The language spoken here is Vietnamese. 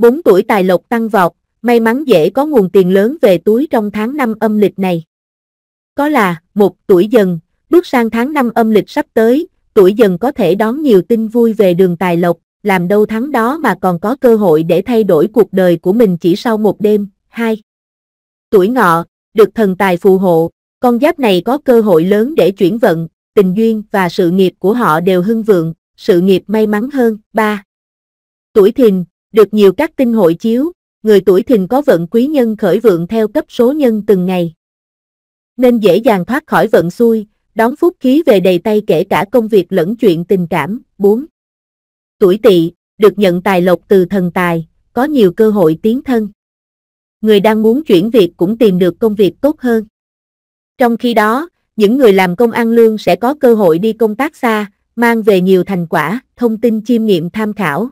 4 tuổi tài lộc tăng vọt, may mắn dễ có nguồn tiền lớn về túi trong tháng năm âm lịch này. Có là, một tuổi dần, bước sang tháng năm âm lịch sắp tới, tuổi dần có thể đón nhiều tin vui về đường tài lộc, làm đâu tháng đó mà còn có cơ hội để thay đổi cuộc đời của mình chỉ sau một đêm. 2. Tuổi ngọ, được thần tài phù hộ, con giáp này có cơ hội lớn để chuyển vận, tình duyên và sự nghiệp của họ đều hưng vượng, sự nghiệp may mắn hơn. 3. Tuổi thìn, được nhiều các tinh hội chiếu, người tuổi thìn có vận quý nhân khởi vượng theo cấp số nhân từng ngày. Nên dễ dàng thoát khỏi vận xui, đón phúc khí về đầy tay kể cả công việc lẫn chuyện tình cảm. 4. Tuổi tỵ, được nhận tài lộc từ thần tài, có nhiều cơ hội tiến thân. Người đang muốn chuyển việc cũng tìm được công việc tốt hơn. Trong khi đó, những người làm công ăn lương sẽ có cơ hội đi công tác xa, mang về nhiều thành quả, thông tin chiêm nghiệm tham khảo.